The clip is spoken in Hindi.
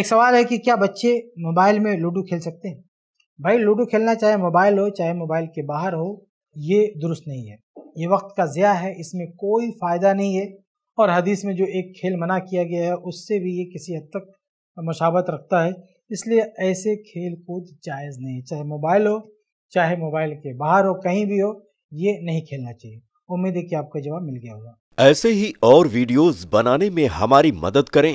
एक सवाल है कि क्या बच्चे मोबाइल में लूडो खेल सकते हैं भाई लूडो खेलना चाहे मोबाइल हो चाहे मोबाइल के बाहर हो ये दुरुस्त नहीं है ये वक्त का ज़्या है इसमें कोई फ़ायदा नहीं है और हदीस में जो एक खेल मना किया गया है उससे भी ये किसी हद तक मशावत रखता है इसलिए ऐसे खेल कूद जायज़ नहीं है चाहे मोबाइल हो चाहे मोबाइल के बाहर हो कहीं भी हो ये नहीं खेलना चाहिए उम्मीद है कि आपका जवाब मिल गया होगा ऐसे ही और वीडियोस बनाने में हमारी मदद करें